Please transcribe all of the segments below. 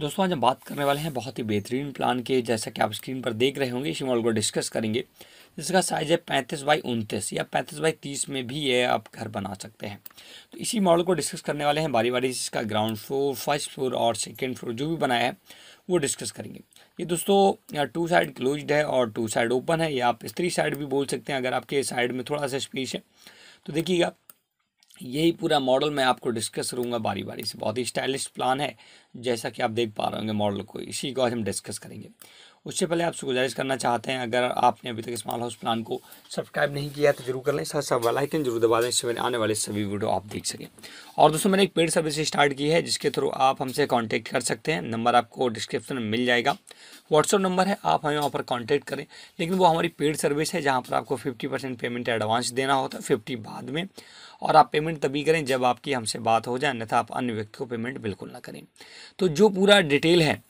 दोस्तों आज हम बात करने वाले हैं बहुत ही बेहतरीन प्लान के जैसा कि आप स्क्रीन पर देख रहे होंगे इसी मॉडल को डिस्कस करेंगे जिसका साइज़ है पैंतीस बाई उनतीस या पैंतीस बाई तीस में भी ये आप घर बना सकते हैं तो इसी मॉडल को डिस्कस करने वाले हैं बारी बारी इसका ग्राउंड फ्लोर फर्स्ट फ्लोर और सेकेंड फ्लोर जो भी बनाया है वो डिस्कस करेंगे ये दोस्तों टू साइड क्लोज है और टू साइड ओपन है या आप स्त्री साइड भी बोल सकते हैं अगर आपके साइड में थोड़ा सा स्पेस है तो देखिएगा यही पूरा मॉडल मैं आपको डिस्कस करूँगा बारी बारी से बहुत ही स्टाइलिश प्लान है जैसा कि आप देख पा रहे होंगे मॉडल को इसी को आज हम डिस्कस करेंगे उससे पहले आपसे गुजारिश करना चाहते हैं अगर आपने अभी तक स्मॉल हाउस प्लान को सब्सक्राइब नहीं किया तो जरूर कर लें साथ साथ बेलाइकन जरूर दबा दें इससे मेरे आने वाले सभी वीडियो आप देख सकें और दोस्तों मैंने एक पेड सर्विस स्टार्ट की है जिसके थ्रू आप हमसे कॉन्टैक्ट कर सकते हैं नंबर आपको डिस्क्रिप्शन में मिल जाएगा व्हाट्सअप नंबर है आप हमें वहाँ पर कॉन्टैक्ट करें लेकिन वो हमारी पेड सर्विस है जहाँ पर आपको फिफ्टी परसेंट पेमेंट एडवांस देना होता है फिफ्टी बाद में और आप पेमेंट तभी करें जब आपकी हमसे बात हो जाए अन्यथा आप अन्य व्यक्ति को पेमेंट बिल्कुल ना करें तो जो पूरा डिटेल है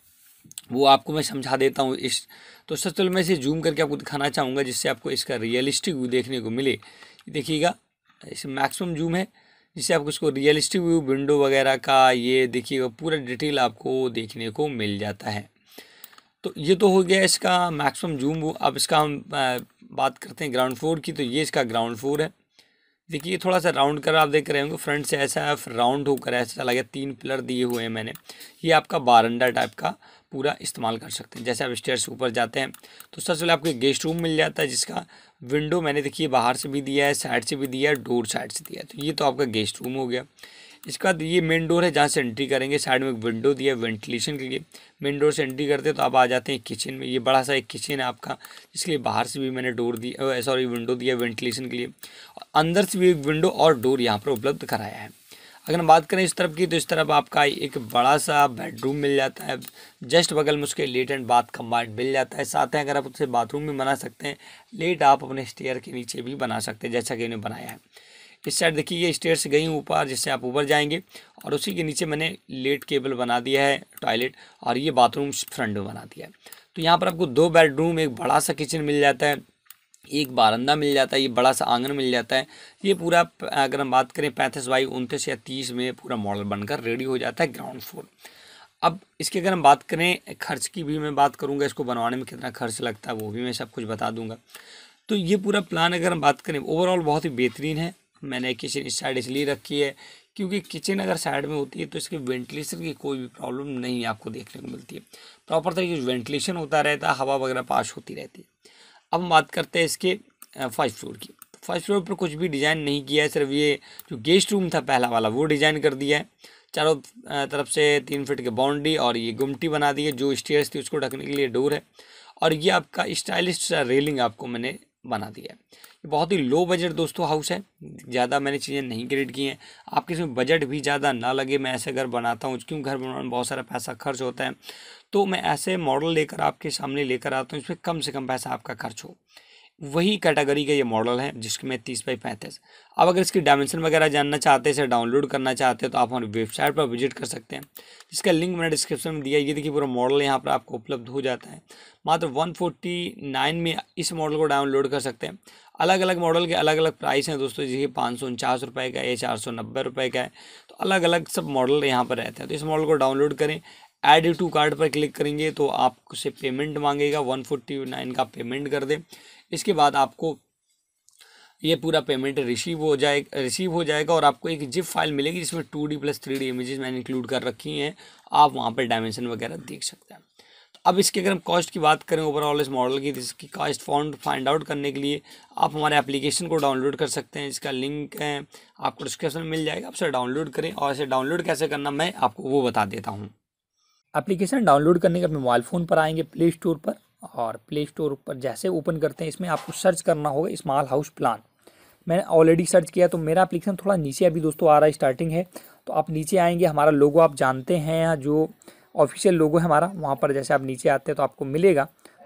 वो आपको मैं समझा देता हूँ इस तो सर चलो मैं इसे जूम करके आपको दिखाना चाहूँगा जिससे आपको इसका रियलिस्टिक व्यू देखने को मिले देखिएगा इसे मैक्सिमम जूम है जिससे आपको इसको रियलिस्टिक व्यू विंडो वगैरह का ये देखिएगा पूरा डिटेल आपको देखने को मिल जाता है तो ये तो हो गया इसका मैक्सिमम जूम अब इसका हम बात करते हैं ग्राउंड फ्लोर की तो ये इसका ग्राउंड फ्लोर है देखिए थोड़ा सा राउंड कर आप देख रहे होंगे फ्रंट से ऐसा राउंड होकर ऐसा चला गया तीन पिलर दिए हुए हैं मैंने ये आपका बारंडा टाइप का पूरा इस्तेमाल कर सकते हैं जैसे आप स्टेयर से ऊपर जाते हैं तो सबसे पहले आपको एक गेस्ट रूम मिल जाता है जिसका विंडो मैंने देखिए बाहर से भी दिया है साइड से भी दिया है डोर साइड से दिया है तो ये तो आपका गेस्ट रूम हो गया इसके बाद ये मेन डोर है जहाँ से एंट्री करेंगे साइड में एक विंडो दिया है वेंटिलेशन के लिए मेन डोर से एंट्री करते हैं तो आप आ जाते हैं किचन में ये बड़ा सा एक किचन है आपका इसके लिए बाहर से भी मैंने डोर दिया सॉरी विंडो दिया वेंटिलेशन के लिए अंदर से भी एक विंडो और डोर यहाँ पर उपलब्ध कराया है अगर हम बात करें इस तरफ की तो इस तरफ आपका एक बड़ा सा बेडरूम मिल जाता है जस्ट बगल में उसके लेट एंड बाथ कम्बाइंड मिल जाता है साथ ही अगर आप उसे बाथरूम भी बना सकते हैं लेट आप अपने स्टेयर के नीचे भी बना सकते हैं जैसा कि इन्हें बनाया है इस साइड देखिए ये स्टेयर्स गई ऊपर जिससे आप ऊपर जाएंगे और उसी के नीचे मैंने लेट केबल बना दिया है टॉयलेट और ये बाथरूम फ्रंट में बना दिया है तो यहाँ पर आपको दो बेडरूम एक बड़ा सा किचन मिल जाता है एक बारंदा मिल जाता है ये बड़ा सा आंगन मिल जाता है ये पूरा अगर हम बात करें पैंतीस बाई उनतीस या तीस में पूरा मॉडल बनकर रेडी हो जाता है ग्राउंड फ्लोर अब इसकी अगर हम बात करें खर्च की भी मैं बात करूंगा इसको बनवाने में कितना खर्च लगता है वो भी मैं सब कुछ बता दूंगा तो ये पूरा प्लान अगर हम बात करें ओवरऑल बहुत ही बेहतरीन है मैंने किचन इस साइड इसलिए रखी है क्योंकि किचन अगर साइड में होती है तो इसके वेंटिलेशन की कोई भी प्रॉब्लम नहीं आपको देखने को मिलती है प्रॉपर तरीके से वेंटिलेशन होता रहता हवा वगैरह पास होती रहती है अब हम बात करते हैं इसके फर्स्ट फ्लोर की फर्स्ट फ्लोर पर कुछ भी डिज़ाइन नहीं किया है सिर्फ ये जो गेस्ट रूम था पहला वाला वो डिज़ाइन कर दिया है चारों तरफ से तीन फिट की बाउंड्री और ये गुमटी बना दी है जो स्टेयर्स थी उसको ढकने के लिए डोर है और ये आपका स्टाइलिश रेलिंग आपको मैंने बना दिया है ये बहुत ही लो बजट दोस्तों हाउस है ज़्यादा मैंने चीज़ें नहीं क्रिएट की हैं आपके इसमें बजट भी ज़्यादा ना लगे मैं ऐसे घर बनाता हूँ क्यों घर बनाने में बहुत सारा पैसा खर्च होता है तो मैं ऐसे मॉडल लेकर आपके सामने लेकर आता हूँ इसमें कम से कम पैसा आपका खर्च हो वही कैटेगरी का ये मॉडल है जिसमें तीस बाई पैंतीस अब अगर इसकी डायमेंशन वगैरह जानना चाहते हैं इसे डाउनलोड करना चाहते हैं तो आप हमारी वेबसाइट पर विजिट कर सकते हैं इसका लिंक मैंने डिस्क्रिप्शन में दिया ये देखिए पूरा मॉडल यहाँ पर आपको उपलब्ध हो जाता है मात्र वन फोर्टी नाइन में इस मॉडल को डाउनलोड कर सकते हैं अलग अलग मॉडल के अलग अलग प्राइस हैं दोस्तों जैसे पाँच सौ उनचास रुपये का है चार सौ नब्बे रुपये का है तो अलग अलग सब मॉडल यहाँ पर रहते हैं तो इस मॉडल को डाउनलोड करें ऐड टू कार्ड पर क्लिक करेंगे तो आपसे पेमेंट मांगेगा वन फोर्टी नाइन का पेमेंट कर दें इसके बाद आपको ये पूरा पेमेंट रिसीव हो जाए रिसीव हो जाएगा और आपको एक जिप फाइल मिलेगी जिसमें two D plus three D images मैंने इंक्लूड कर रखी हैं आप वहाँ पर डायमेंशन वगैरह देख सकते हैं तो अब इसके अगर हम कॉस्ट की बात करें ओवरऑल इस मॉडल की जिसकी तो इसकी कॉस्ट फाउंड फाइंड आउट करने के लिए आप हमारे एप्लीकेशन को डाउनलोड कर सकते हैं इसका लिंक है आपको डिस्क्रिप्शन में मिल जाएगा आप उसे डाउनलोड करें और इसे डाउनलोड कैसे करना मैं आपको वो बता देता हूँ एप्लीकेशन डाउनलोड करने के अपने मोबाइल फ़ोन पर आएंगे प्ले स्टोर पर और प्ले स्टोर पर जैसे ओपन करते हैं इसमें आपको सर्च करना होगा स्माल हाउस प्लान मैंने ऑलरेडी सर्च किया तो मेरा एप्लीकेशन थोड़ा नीचे अभी दोस्तों आ रहा है स्टार्टिंग है तो आप नीचे आएंगे हमारा लोगो आप जानते हैं जो ऑफिशियल लोगो है हमारा वहाँ पर जैसे आप नीचे आते हैं तो आपको मिलेगा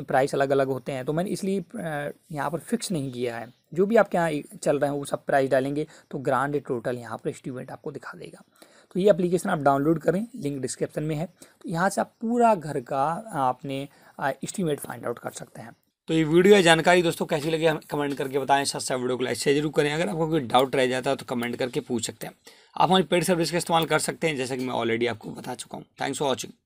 प्राइस अलग अलग होते हैं तो मैंने इसलिए यहाँ पर फिक्स नहीं किया है जो भी आपके यहाँ चल रहे हैं वो सब प्राइस डालेंगे तो ग्रांड टोटल यहाँ पर एस्टिमेट आपको दिखा देगा तो ये एप्लीकेशन आप डाउनलोड करें लिंक डिस्क्रिप्शन में है तो यहाँ से आप पूरा घर का आपने इस्टीमेट फाइंड आउट कर सकते हैं तो ये वीडियो है जानकारी दोस्तों कैसी लगी हमें कमेंट करके बताएं साथ साथ वीडियो को लाइक शेयर जरूर करें अगर आपको कोई डाउट रह जाता है तो कमेंट करके पूछ सकते हैं आप हमारी पेड सर्विस का इस्तेमाल कर सकते हैं जैसा कि मैं ऑलरेडी आपको बता चुका हूँ थैंक्स फॉर वॉचिंग